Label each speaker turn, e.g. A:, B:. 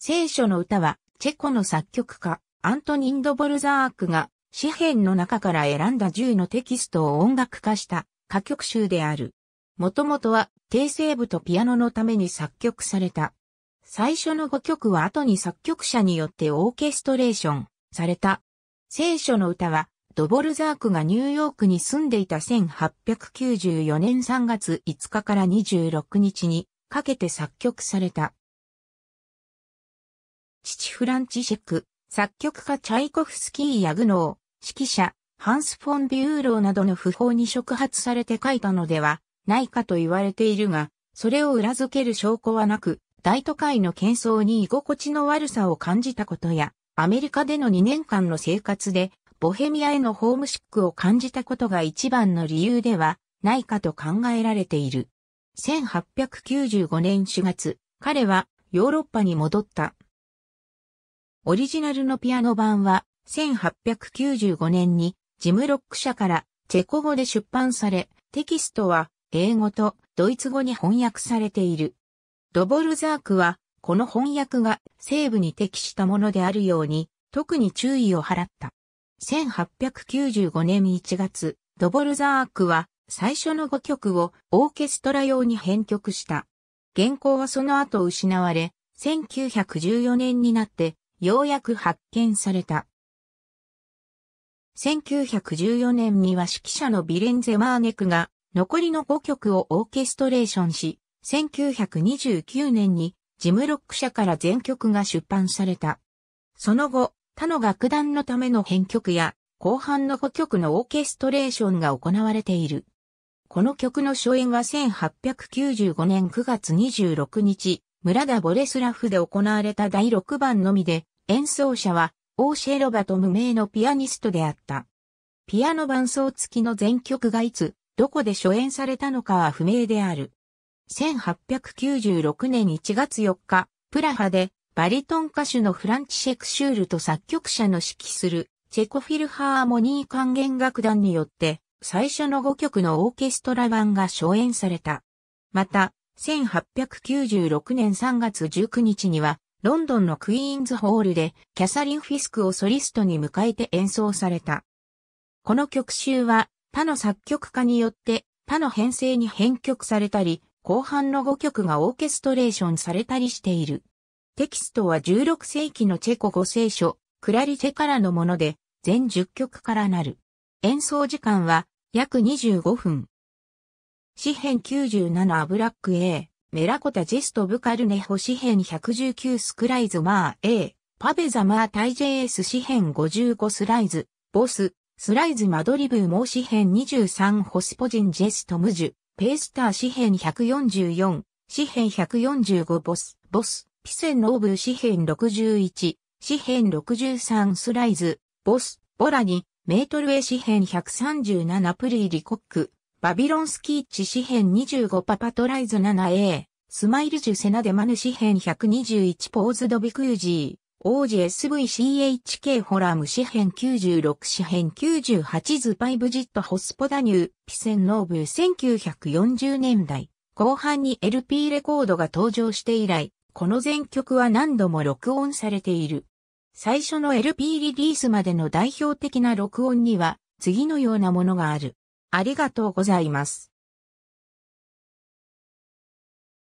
A: 聖書の歌は、チェコの作曲家、アントニンド・ボルザークが、詩編の中から選んだ10のテキストを音楽化した歌曲集である。もともとは、定声部とピアノのために作曲された。最初の5曲は後に作曲者によってオーケストレーションされた。聖書の歌は、ドボルザークがニューヨークに住んでいた1894年3月5日から26日にかけて作曲された。父フランチシェク、作曲家チャイコフスキーやグノー、指揮者、ハンス・フォン・ビューローなどの訃報に触発されて書いたのではないかと言われているが、それを裏付ける証拠はなく、大都会の喧騒に居心地の悪さを感じたことや、アメリカでの2年間の生活で、ボヘミアへのホームシックを感じたことが一番の理由ではないかと考えられている。1895年4月、彼はヨーロッパに戻った。オリジナルのピアノ版は1895年にジムロック社からチェコ語で出版され、テキストは英語とドイツ語に翻訳されている。ドボルザークはこの翻訳が西部に適したものであるように特に注意を払った。1895年1月、ドボルザークは最初の5曲をオーケストラ用に編曲した。原稿はその後失われ、1914年になってようやく発見された。1914年には指揮者のビレンゼ・マーネクが残りの5曲をオーケストレーションし、1929年にジムロック社から全曲が出版された。その後、他の楽団のための編曲や後半の5曲のオーケストレーションが行われている。この曲の初演は1895年9月26日、村田ボレスラフで行われた第6番のみで、演奏者は、オーシェロバと無名のピアニストであった。ピアノ伴奏付きの全曲がいつ、どこで初演されたのかは不明である。1896年1月4日、プラハで、バリトン歌手のフランチシェクシュールと作曲者の指揮する、チェコフィルハーモニー管弦楽団によって、最初の5曲のオーケストラ版が初演された。また、1896年3月19日には、ロンドンのクイーンズホールで、キャサリン・フィスクをソリストに迎えて演奏された。この曲集は、他の作曲家によって、他の編成に編曲されたり、後半の5曲がオーケストレーションされたりしている。テキストは16世紀のチェコ5聖書、クラリテからのもので、全10曲からなる。演奏時間は約25分。紙編97アブラック A、メラコタジェストブカルネホ紙編119スクライズマー A、パベザマータイ JS 詩五55スライズ、ボス、スライズマドリブーモー詩二23ホスポジンジェストムジュ、ペースター百四144、詩百145ボス、ボス、ピセンノーブー六十61、詩六63スライズ、ボス、ボラニ、メートル A 詩百137プリリコック、バビロンスキーチ詩編25パパトライズ 7A、スマイルジュセナデマヌ詩編121ポーズドビクージー、王子 SVCHK ホラム詩編96詩編98ズパイブジットホスポダニュー、ピセンノーブ1940年代、後半に LP レコードが登場して以来、この全曲は何度も録音されている。最初の LP リリースまでの代表的な録音には、次のようなものがある。ありがとうございます。